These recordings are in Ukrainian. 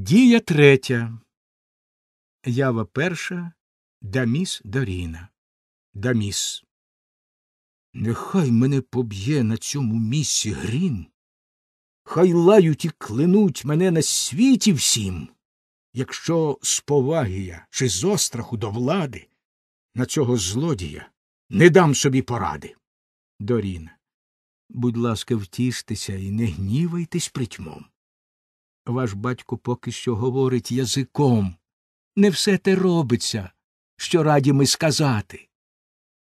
Дія третя. Ява перша. Даміс Доріна. Даміс. Нехай мене поб'є на цьому місці грім. Хай лають і клинуть мене на світі всім. Якщо з поваги я чи з остраху до влади на цього злодія не дам собі поради. Доріна. Будь ласка, втіштеся і не гнівайтесь притьмом. Ваш батько поки що говорить язиком. Не все те робиться, що раді ми сказати.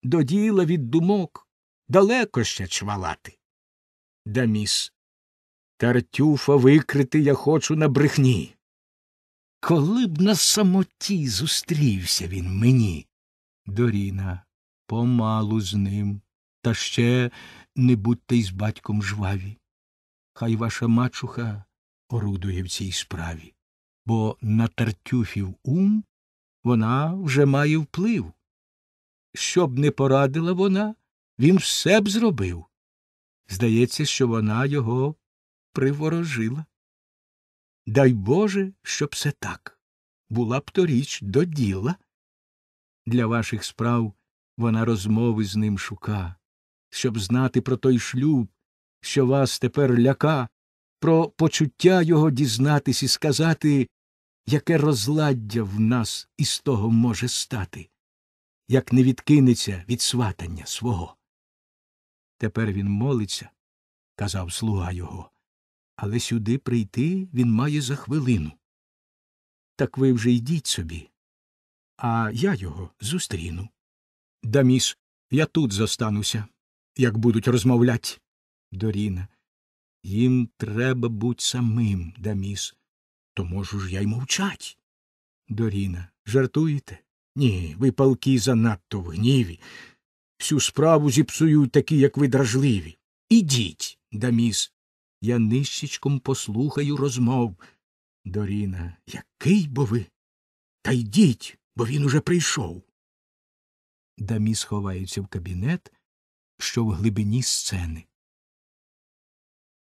До діла від думок далеко ще чвалати. Даміс. Тартюфа викрити я хочу на брехні. Коли б на самоті зустрівся він мені. Доріна, помалу з ним, та ще не будьте й з батьком жваві. Хай ваша мачуха орудує в цій справі, бо на Тартюфів ум вона вже має вплив. Щоб не порадила вона, він все б зробив. Здається, що вона його приворожила. Дай Боже, щоб все так. Була б то річ до діла. Для ваших справ вона розмови з ним шука, щоб знати про той шлюб, що вас тепер ляка, про почуття його дізнатись і сказати, яке розладдя в нас із того може стати, як не відкинеться від сватання свого. Тепер він молиться, казав слуга його, але сюди прийти він має за хвилину. Так ви вже йдіть собі, а я його зустріну. Даміс, я тут застануся, як будуть розмовлять. Доріна їм треба будь самим, Даміс. То можу ж я й мовчать. Доріна, жартуєте? Ні, ви палки занадто в гніві. Всю справу зіпсують такі, як ви дражливі. Ідіть, Даміс. Я нищечком послухаю розмов. Доріна, який бо ви? Та йдіть, бо він уже прийшов. Даміс ховається в кабінет, що в глибині сцени.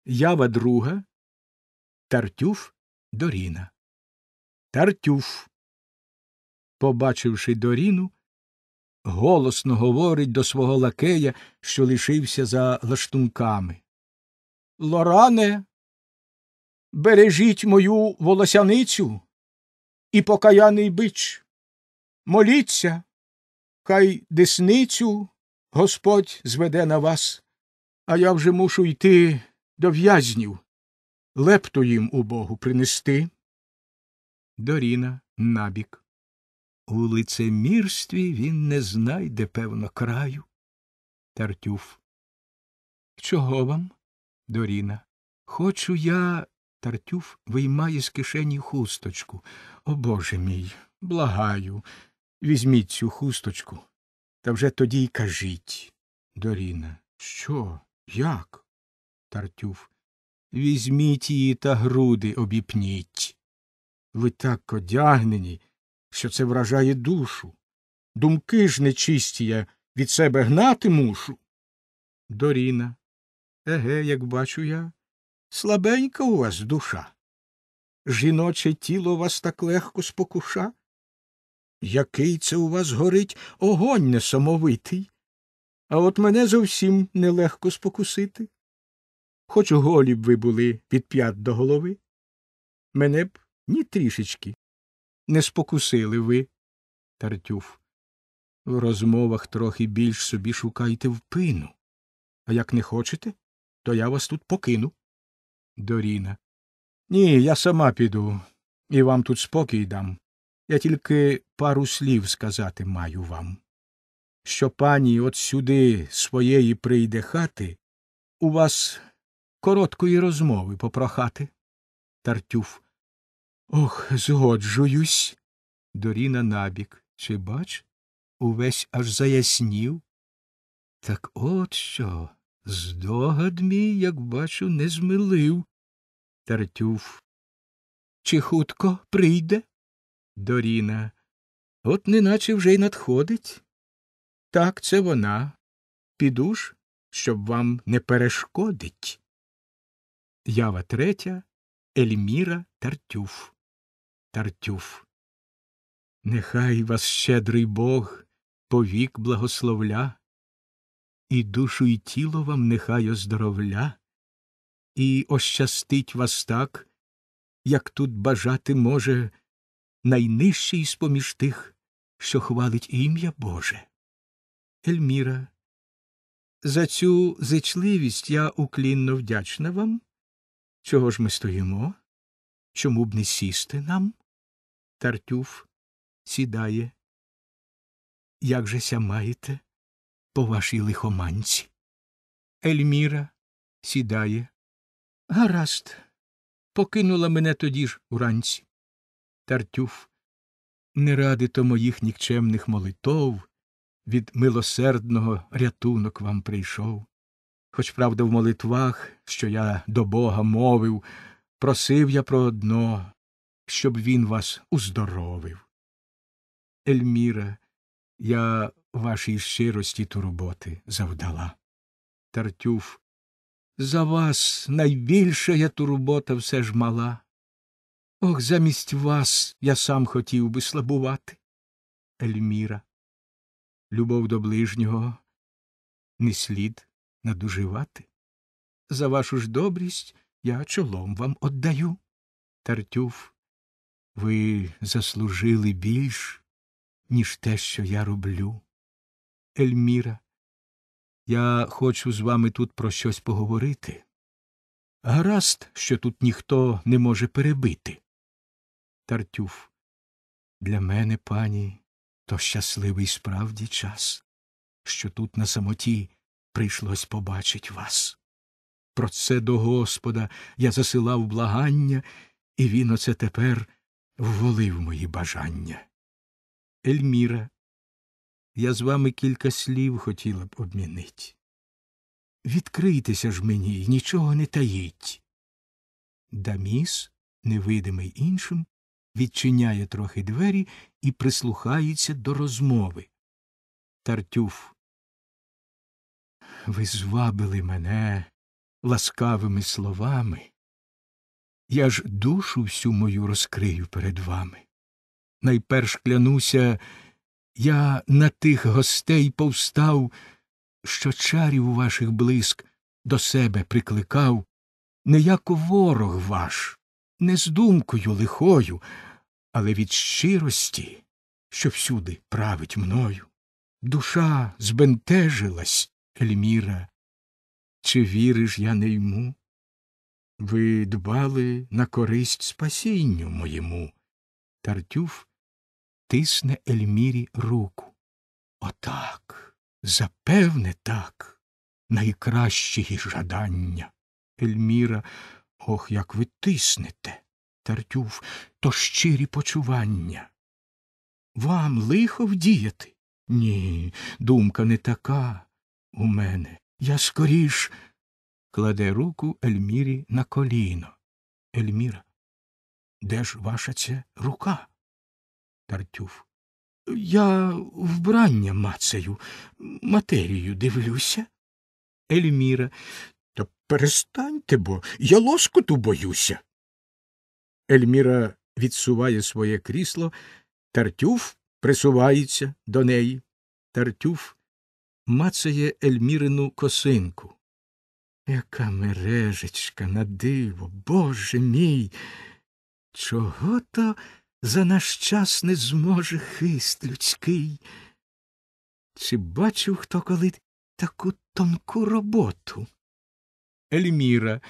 Ява друга. Тартюф Доріна. Тартюф. Побачивши Доріну, голосно говорить до свого лакея, що лишився за лаштунками. Лоране, бережіть мою волосяницю і покаяний бич. Моліться, хай десницю господь зведе на вас, а я вже мушу йти до в'язнів, лепту їм убогу принести. Доріна набік. У лицемірстві він не знайде, певно, краю. Тартюф. Чого вам? Доріна. Хочу я. Тартюф виймає з кишені хусточку. О Боже мій, благаю. Візьміть цю хусточку. Та вже тоді й кажіть. Доріна. Що? Як? Тартюф. Візьміть її та груди обіпніть. Ви так одягнені, що це вражає душу. Думки ж нечисті я від себе гнати мушу. Доріна. Еге, як бачу я, слабенька у вас душа. Жіноче тіло вас так легко спокуша. Який це у вас горить огонь несамовитий? А от мене зовсім нелегко спокусити. Хоч голі б ви були від п'ят до голови, мене б ні трішечки не спокусили ви, Тартюф. В розмовах трохи більш собі шукайте впину. А як не хочете, то я вас тут покину. Доріна. Ні, я сама піду і вам тут спокій дам. Я тільки пару слів сказати маю вам. Що пані от сюди своєї прийде хати, у вас короткої розмови попрохати. Тартюф. Ох, згоджуюсь. Доріна набік. Чи бач? Увесь аж заяснів. Так от що. Здогад мій, як бачу, не змилив. Тартюф. Чи хутко прийде? Доріна. От неначе вже й надходить. Так, це вона. Піду ж, щоб вам не перешкодить. Ява третя Ельміра Тартюф. Тартюф. Нехай вас щедрий Бог повік благословля, і душу, і тіло вам нехай оздоровля, і ощастить вас так, як тут бажати може найнижчий з поміж тих, що хвалить ім'я Боже. Ельміра. За цю зичливість я уклінно вдячна вам. Чого ж ми стоїмо? Чому б не сісти нам? Тартюф сідає. Як же ся маєте по вашій лихоманці? Ельміра сідає. Гаразд, покинула мене тоді ж уранці. Тартюф не ради то моїх нікчемних молитов, від милосердного рятунок вам прийшов хоч, правда, в молитвах, що я до Бога мовив, просив я про одно, щоб він вас уздоровив. Ельміра, я вашій щирості турботи завдала. Тартюф, за вас найбільша я турбота все ж мала. Ох, замість вас я сам хотів би слабувати. Ельміра. Любов до ближнього не слід надуживати. За вашу ж добрість я чолом вам отдаю. Тартюф, ви заслужили більш, ніж те, що я роблю. Ельміра, я хочу з вами тут про щось поговорити. Гаразд, що тут ніхто не може перебити. Тартюф, для мене, пані, то щасливий справді час, що тут на самоті прийшлось побачить вас. Про це до Господа я засилав благання, і він оце тепер вволив мої бажання. Ельміра, я з вами кілька слів хотіла б обмінить. Відкрийтеся ж мені і нічого не таїть. Даміс, невидимий іншим, відчиняє трохи двері і прислухається до розмови. Тартюф ви звабили мене ласкавими словами, я ж душу всю мою розкрию перед вами. Найперш клянуся, я на тих гостей повстав, що чарів ваших блиск до себе прикликав, не як ворог ваш, не з думкою лихою, але від щирості, що всюди править мною. Душа збентежилась, Ельміра, чи віриш я не йму? Ви дбали на користь спасінню моєму. Тартюф тисне Ельмірі руку. Отак, запевне, так, найкращі жадання. Ельміра, ох, як ви тиснете. Тартюф, то щирі почування. Вам лихо вдіяти? Ні, думка не така у мене. Я скоріш. кладе руку Ельмірі на коліно. Ельміра, де ж ваша ця рука? Тартюф. Я вбрання мацею, матерію дивлюся. Ельміра. Та перестаньте бо, я лоскоту боюся. Ельміра відсуває своє крісло, Тартюф присувається до неї. Тартюф мацає Ельмірину косинку. Яка мережечка на диво, Боже мій. Чого то за наш час не зможе хист людський? Чи бачив хто коли таку тонку роботу? Ельміра,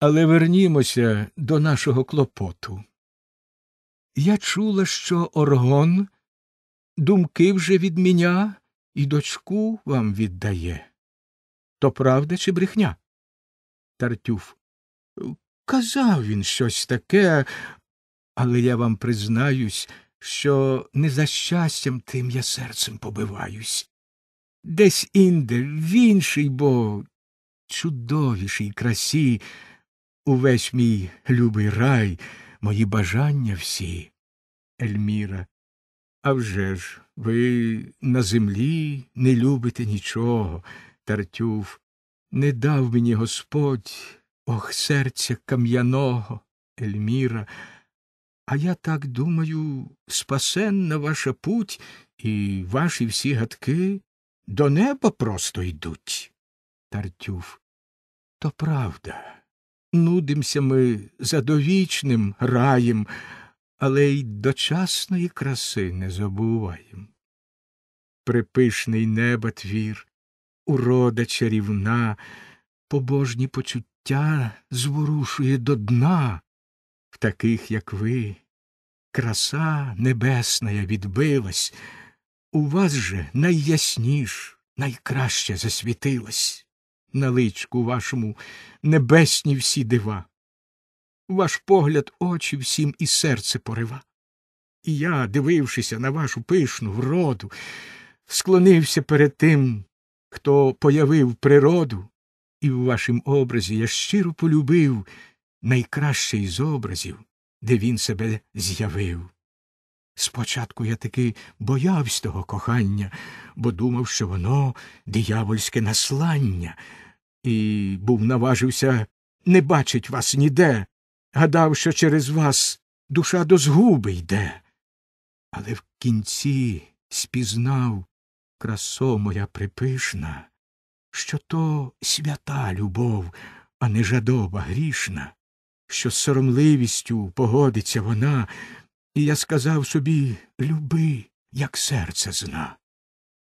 але вернімося до нашого клопоту. Я чула, що Оргон думки вже від мене і дочку вам віддає. То правда чи брехня? Тартюф. Казав він щось таке, але я вам признаюсь, що не за щастям тим я серцем побиваюсь. Десь інде, в іншій, бо чудовіший красі, увесь мій любий рай, мої бажання всі. Ельміра. А вже ж, ви на землі не любите нічого, Тартюв. Не дав мені господь, ох, серця кам'яного, Ельміра. А я так думаю, спасенна ваша путь і ваші всі гадки до неба просто йдуть. Тартюв. То правда. Нудимся ми за довічним раєм але й дочасної краси не забуваєм. Припишний неба твір, урода чарівна, побожні почуття зворушує до дна, в таких, як ви, краса небесна відбилась, у вас же найясніш, найкраще засвітилась. На личку вашому небесні всі дива. Ваш погляд очі всім і серце порива. І я, дивившися на вашу пишну вроду, склонився перед тим, хто появив природу, і в вашім образі я щиро полюбив найкращий з образів, де він себе з'явив. Спочатку я таки боявся того кохання, бо думав, що воно диявольське наслання, і був наважився не бачить вас ніде гадав, що через вас душа до згуби йде. Але в кінці спізнав красо моя припишна, що то свята любов, а не жадоба грішна, що з соромливістю погодиться вона, і я сказав собі люби, як серце зна.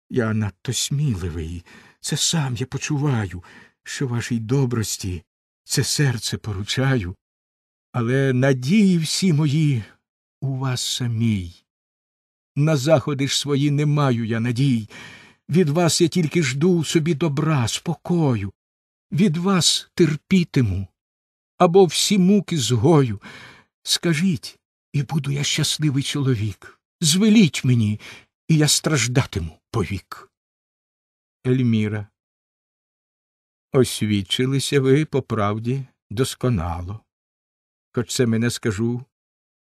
Я надто сміливий, це сам я почуваю, що вашій добрості це серце поручаю, але надії всі мої у вас самій. На заходи ж свої не маю я надій. Від вас я тільки жду собі добра, спокою, від вас терпітиму або всі муки згою. Скажіть, і буду я щасливий чоловік. Звеліть мені, і я страждатиму повік. Ельміра. Освідчилися ви по правді досконало хоч це мене скажу,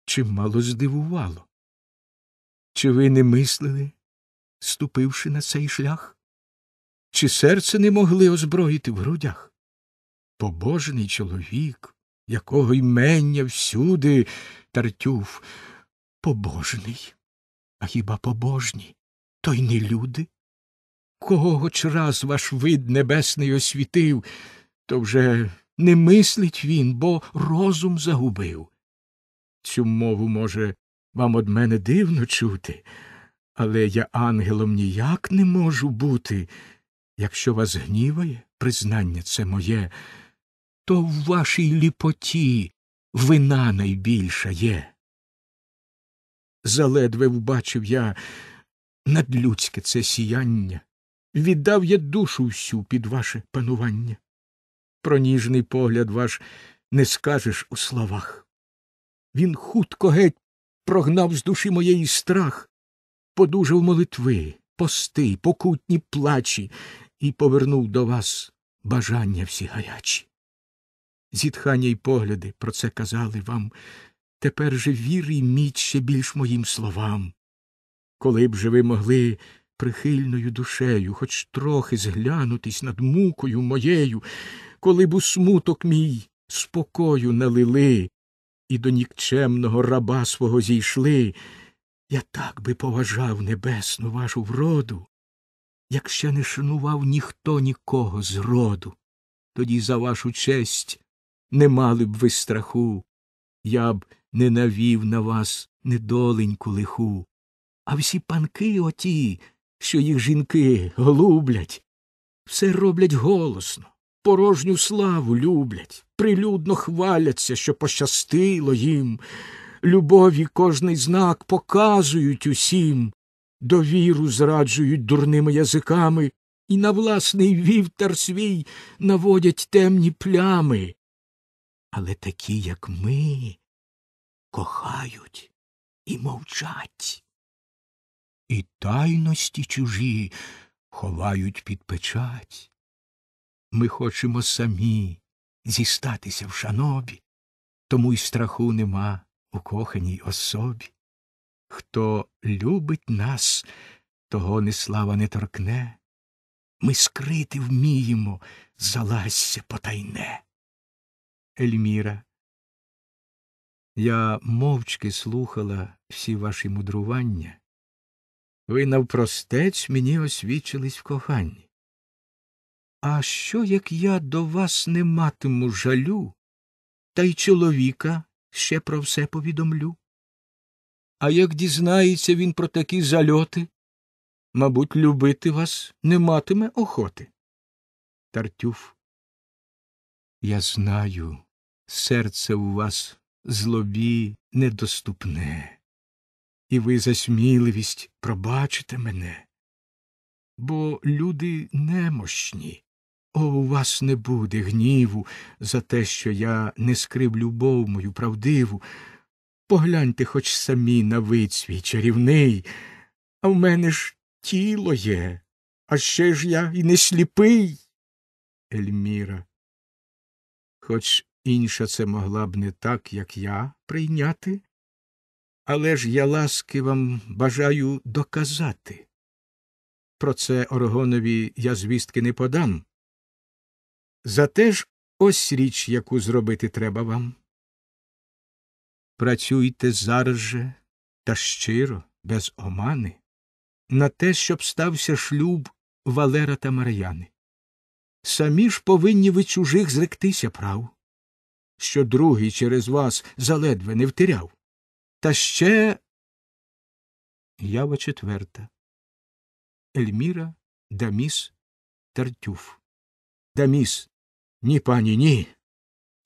чимало здивувало. Чи ви не мислили, ступивши на цей шлях? Чи серце не могли озброїти в грудях? Побожний чоловік, якого ймення всюди тартюв, побожний. А хіба побожні, то й не люди? Кого хоч раз ваш вид небесний освітив, то вже не мислить він, бо розум загубив. Цю мову, може, вам од мене дивно чути, але я ангелом ніяк не можу бути. Якщо вас гніває, признання це моє, то в вашій ліпоті вина найбільша є. Заледве вбачив я надлюдське це сіяння, віддав я душу всю під ваше панування про ніжний погляд ваш не скажеш у словах. Він хутко геть прогнав з душі моєї страх, подужав молитви, пости, покутні плачі і повернув до вас бажання всі гарячі. Зітхання й погляди про це казали вам, тепер же віри і міць ще більш моїм словам. Коли б же ви могли прихильною душею, хоч трохи зглянутись над мукою моєю, коли б у смуток мій спокою налили і до нікчемного раба свого зійшли, я так би поважав небесну вашу вроду, як ще не шанував ніхто нікого з роду. Тоді за вашу честь не мали б ви страху, я б не навів на вас недоленьку лиху. А всі панки оті, що їх жінки голублять, все роблять голосно, порожню славу люблять, прилюдно хваляться, що пощастило їм, любові кожний знак показують усім, довіру зраджують дурними язиками, і на власний вівтар свій наводять темні плями. Але такі, як ми, кохають і мовчать. І тайності чужі ховають під печать. Ми хочемо самі зістатися в шанобі, тому й страху нема у коханій особі. Хто любить нас, того не слава не торкне, ми скрити вміємо, залазься потайне. Ельміра, я мовчки слухала всі ваші мудрування. Ви навпростець мені освічились в коханні. А що, як я до вас не матиму жалю, та й чоловіка ще про все повідомлю? А як дізнається він про такі зальоти, мабуть, любити вас не матиме охоти. Тартюф. Я знаю, серце у вас злобі недоступне, і ви за сміливість пробачите мене, бо люди немощні. О, у вас не буде гніву за те, що я не скрив любов мою правдиву. Погляньте хоч самі на вид свій чарівний, а в мене ж тіло є, а ще ж я і не сліпий. Ельміра. Хоч інша це могла б не так, як я, прийняти, але ж я ласки вам бажаю доказати. Про це Оргонові я звістки не подам, Зате ж ось річ, яку зробити треба вам. Працюйте зараз же та щиро, без омани, на те, щоб стався шлюб Валера та Мар'яни. Самі ж повинні ви чужих зректися прав, що другий через вас заледве не втеряв. Та ще. Ява четверта. Ельміра Даміс Тартюф. Даміс ні, пані, ні.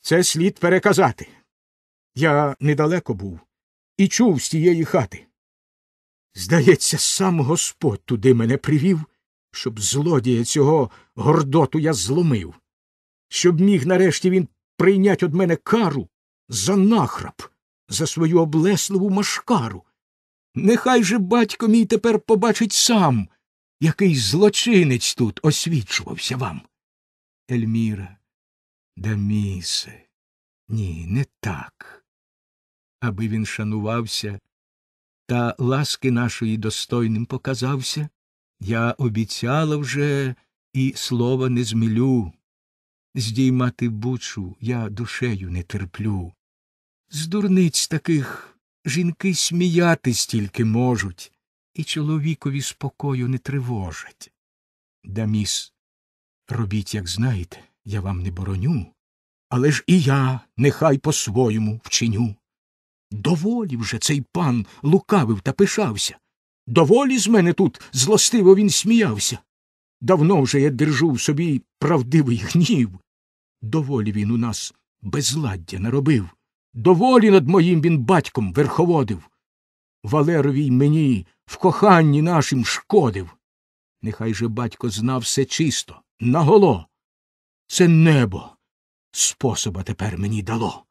Це слід переказати. Я недалеко був і чув з тієї хати. Здається, сам Господь туди мене привів, щоб злодія цього гордоту я зломив, щоб міг нарешті він прийняти від мене кару за нахрап, за свою облесливу машкару. Нехай же батько мій тепер побачить сам, який злочинець тут освічувався вам. Ельміра, Дамісе, ні, не так. Аби він шанувався та ласки нашої достойним показався, я обіцяла вже і слова не змілю. Здіймати бучу я душею не терплю. З дурниць таких жінки сміятись тільки можуть, і чоловікові спокою не тривожать. Даміс, робіть, як знаєте я вам не бороню, але ж і я нехай по-своєму вчиню. Доволі вже цей пан лукавив та пишався. Доволі з мене тут злостиво він сміявся. Давно вже я держу в собі правдивий гнів. Доволі він у нас безладдя наробив. Доволі над моїм він батьком верховодив. Валеровій мені в коханні нашим шкодив. Нехай же батько знав все чисто, наголо це небо способа тепер мені дало.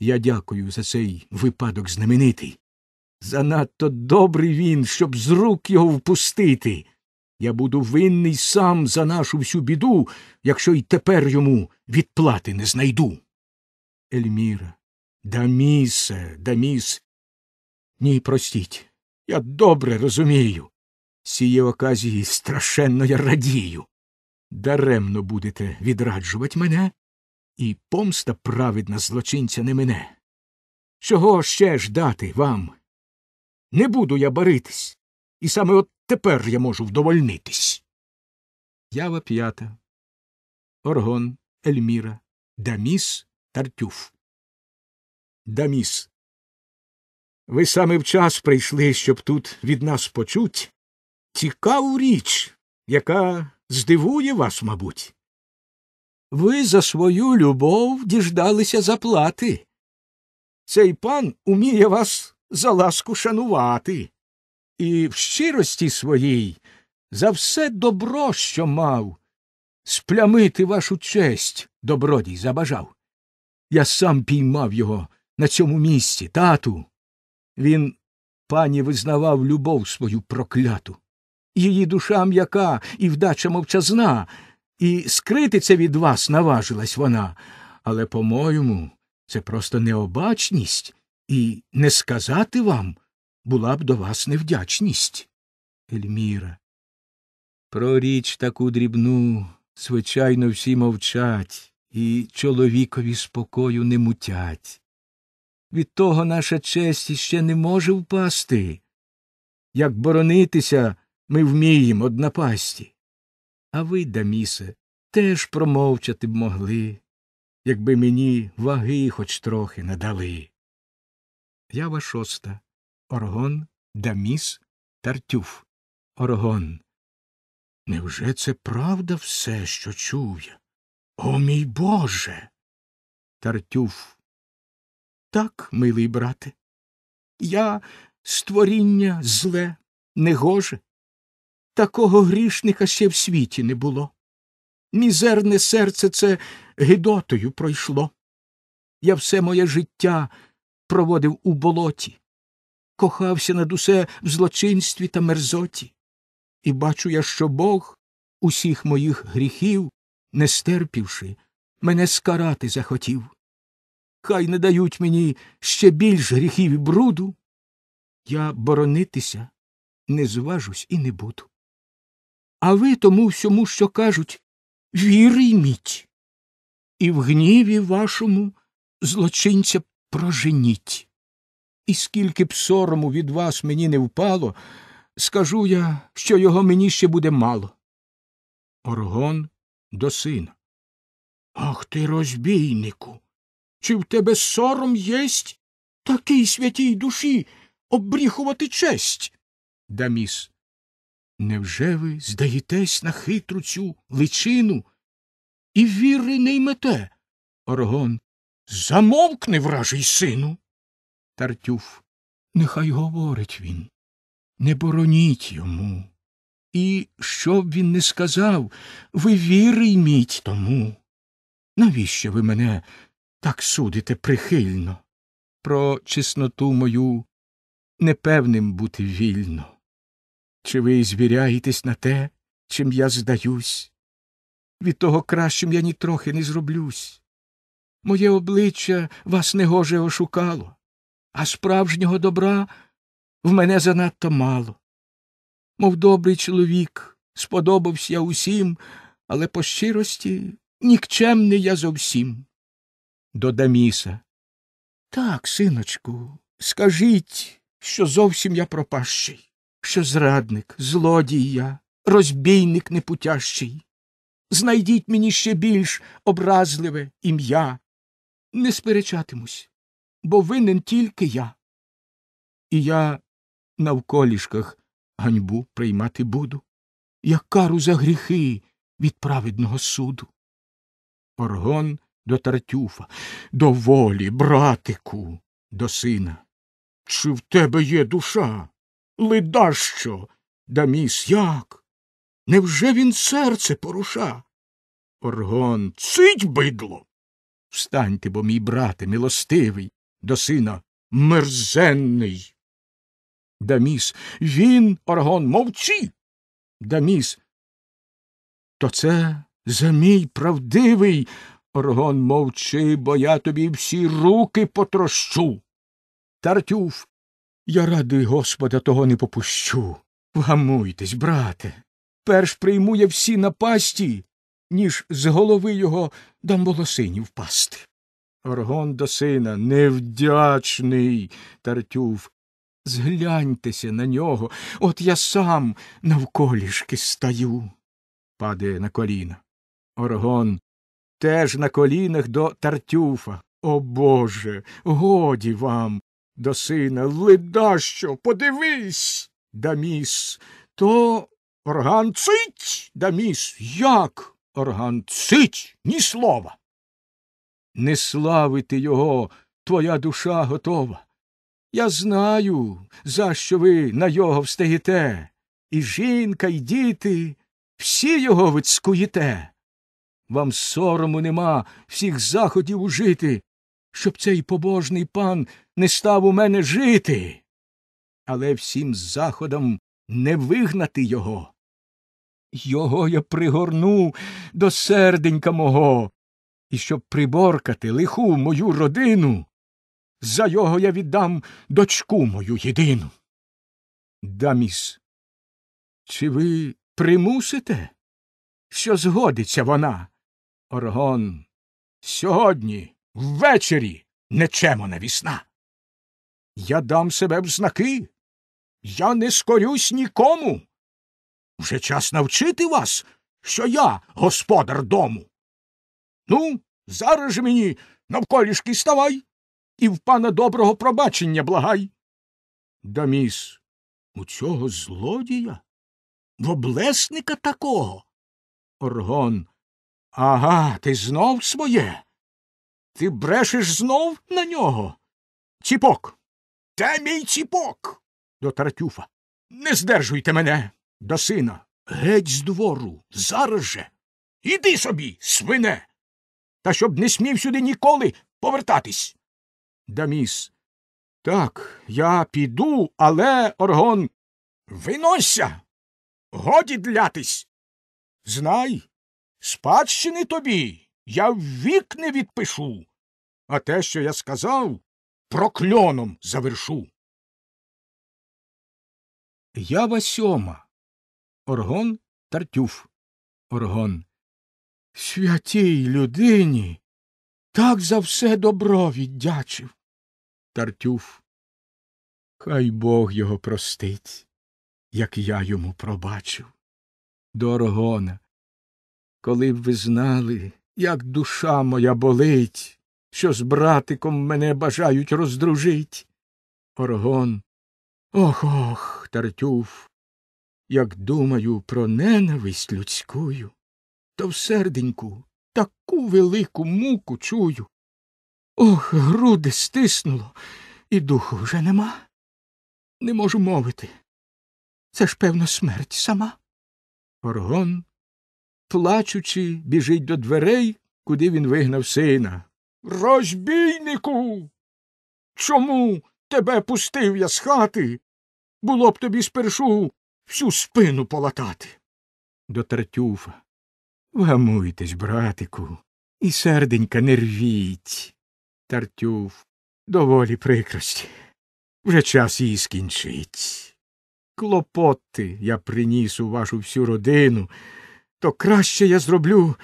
Я дякую за цей випадок знаменитий. Занадто добрий він, щоб з рук його впустити. Я буду винний сам за нашу всю біду, якщо й тепер йому відплати не знайду. Ельміра, Дамісе, Даміс. Ні, простіть. Я добре розумію. Сіє оказії страшенно я радію. Даремно будете відраджувати мене, і помста праведна злочинця не мине. Чого ще ж дати вам? Не буду я баритись, і саме от тепер я можу вдовольнитись. Ява п'ята. Оргон, Ельміра, Даміс, Тартюф. Даміс. Ви саме в час прийшли, щоб тут від нас почуть цікаву річ, яка здивує вас, мабуть. Ви за свою любов діждалися заплати. Цей пан уміє вас за ласку шанувати. І в щирості своїй за все добро, що мав, сплямити вашу честь добродій забажав. Я сам піймав його на цьому місці, тату. Він пані визнавав любов свою прокляту її душа м'яка і вдача мовчазна, і скрити це від вас наважилась вона. Але, по моєму, це просто необачність, і не сказати вам була б до вас невдячність. Ельміра. Про річ таку дрібну, звичайно, всі мовчать, і чоловікові спокою не мутять. Від того наша честь іще не може впасти. Як боронитися, ми вміємо однапасті. А ви, Дамісе, теж промовчати б могли, якби мені ваги хоч трохи надали. Ява шоста. Оргон, Даміс, Тартюф. Оргон. Невже це правда все, що чув я? О мій Боже. Тартюф. Так, милий брате. Я створіння зле, негоже. Такого грішника ще в світі не було. Мізерне серце це гидотою пройшло. Я все моє життя проводив у болоті, кохався над усе в злочинстві та мерзоті, і бачу я, що Бог, усіх моїх гріхів, не стерпівши, мене скарати захотів. Хай не дають мені ще більш гріхів і бруду. Я боронитися не зважусь і не буду. А ви тому всьому, що кажуть, віри йміть. І в гніві вашому злочинця проженіть. І скільки б сорому від вас мені не впало, скажу я, що його мені ще буде мало. Оргон до сина. Ах ти, розбійнику. Чи в тебе сором єсть? такий святій душі обріхувати честь. Даміс. Невже ви здаєтесь на хитру цю личину і віри не ймете? Оргон. Замовкни, вражий сину. Тартюф. Нехай говорить він. Не бороніть йому. І що б він не сказав, ви віри йміть тому. Навіщо ви мене так судите прихильно? Про чесноту мою непевним бути вільно. Чи ви звіряєтесь на те, чим я здаюсь? Від того кращим я нітрохи не зроблюсь. Моє обличчя вас негоже ошукало, а справжнього добра в мене занадто мало. Мов добрий чоловік, сподобався я усім, але по щирості нікчемний я зовсім. До Даміса. Так, синочку, скажіть, що зовсім я пропащий що зрадник, злодій я, розбійник непутящий. Знайдіть мені ще більш образливе ім'я. Не сперечатимусь, бо винен тільки я. І я навколішках ганьбу приймати буду, як кару за гріхи від праведного суду. Оргон до Тартюфа. Доволі, братику, до сина. Чи в тебе є душа? Ледащо, даміс, як? Невже він серце поруша? Оргон, цить, бидло. Встаньте, бо, мій брате, милостивий, до сина мерзенний. Даміс, він, Оргон, мовчи. Даміс. То це за мій правдивий. Оргон мовчи, бо я тобі всі руки потрощу. Тартюф, я радий Господа того не попущу. Вгамуйтесь, брате. Перш прийму я всі напасті, ніж з голови його дам волосині впасти. Оргон до сина невдячний, тартюв. Згляньтеся на нього, от я сам навколішки стаю. паде на коліна. Оргон теж на колінах до Тартюфа. О Боже, годі вам, до сина. Ледащо, подивись, Даміс. То орган цить. Даміс. Як орган, цить, Ні слова. Не славити його, твоя душа готова. Я знаю, за що ви на його встигіте. І жінка, і діти, всі його вицькуєте. Вам сорому нема всіх заходів ужити, щоб цей побожний пан не став у мене жити. Але всім заходом не вигнати його. Його я пригорну до серденька мого, і щоб приборкати лиху мою родину, за його я віддам дочку мою єдину. Даміс, чи ви примусите, що згодиться вона? Оргон, сьогодні ввечері, нечемона вісна. Я дам себе в знаки. Я не скорюсь нікому. Вже час навчити вас, що я господар дому. Ну, зараз же мені навколішки ставай і в пана доброго пробачення благай. Даміс, у цього злодія? В облесника такого? Оргон. Ага, ти знов своє. Ти брешеш знов на нього? Ціпок. Та мій ціпок. до Таратюфа. Не здержуйте мене до сина. Геть з двору, зараз же. Іди собі, свине. Та щоб не смів сюди ніколи повертатись. Даміс. Так, я піду, але Оргон. винося. Годі длятись. Знай, спадщини тобі я вік не відпишу, а те, що я сказав, прокльоном завершу. Я сьома. Оргон Тартюф. Оргон. Святій людині так за все добро віддячив. Тартюф. Хай Бог його простить, як я йому пробачив. До Оргона, коли б ви знали, як душа моя болить, що з братиком мене бажають роздружить. Оргон. Ох ох, Тартюф, як думаю про ненависть людську. то в серденьку таку велику муку чую. Ох, груди стиснуло, і духу вже нема. Не можу мовити. Це ж, певно, смерть сама. Оргон плачучи, біжить до дверей, куди він вигнав сина. Розбійнику. Чому тебе пустив я з хати? Було б тобі спершу всю спину полатати. До Тартюфа. Вгамуйтесь, братику, і серденька не рвіть. Тартюф. Доволі прикрості. Вже час її скінчить. Клопоти я приніс у вашу всю родину то краще я зроблю,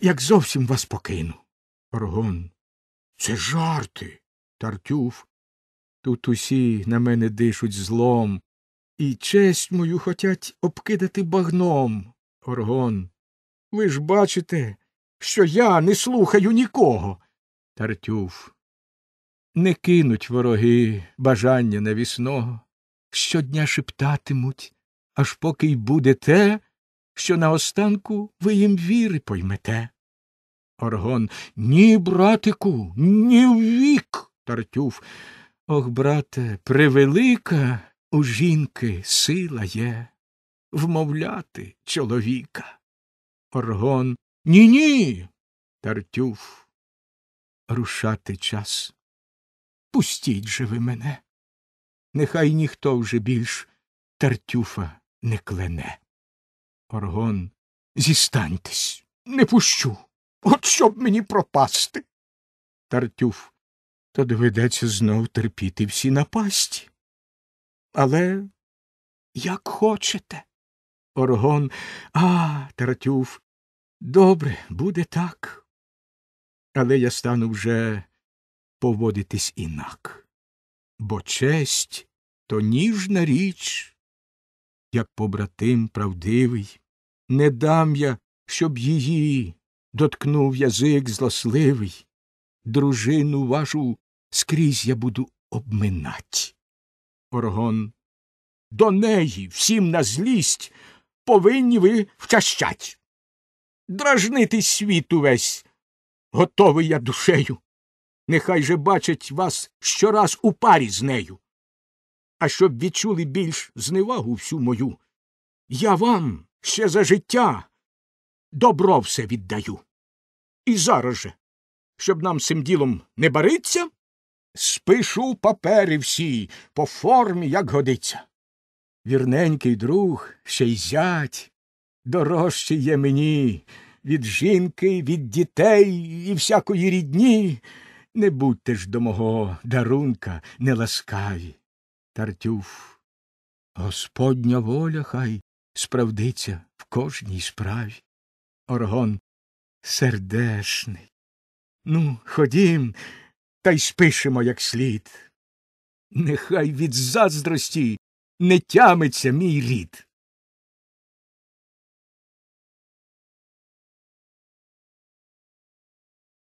як зовсім вас покину. Оргон. Це жарти. Тартюф. Тут усі на мене дишуть злом, і честь мою хотять обкидати багном. Оргон. Ви ж бачите, що я не слухаю нікого. Тартюф. Не кинуть вороги бажання навісного, щодня шептатимуть, аж поки й буде те, що наостанку ви їм віри поймете. Оргон Ні, братику, ні вік. Тартюф. Ох, брате, превелика у жінки сила є вмовляти чоловіка. Оргон Ні, ні. Тартюф. Рушати час. Пустіть же ви мене. Нехай ніхто вже більш Тартюфа не клене. Оргон, зістаньтесь, не пущу. От щоб мені пропасти. Тартюф, то доведеться знов терпіти всі напасті. Але як хочете. Оргон, а, Тартюф, добре, буде так. Але я стану вже поводитись інак. Бо честь то ніжна річ, як побратим правдивий. Не дам я, щоб її доткнув язик злосливий. Дружину вашу скрізь я буду обминать. Оргон. До неї всім на злість повинні ви вчащать. Дражнити світ увесь. Готовий я душею. Нехай же бачать вас щораз у парі з нею. А щоб відчули більш зневагу всю мою, я вам ще за життя добро все віддаю. І зараз же, щоб нам цим ділом не бариться, спишу папери всі по формі, як годиться. Вірненький друг, ще й зять, дорожчий є мені від жінки, від дітей і всякої рідні. Не будьте ж до мого дарунка неласкаві. Тартюф, господня воля хай справдиться в кожній справі. Оргон сердешний. Ну, ходім, та й спишемо як слід. Нехай від заздрості не тямиться мій рід.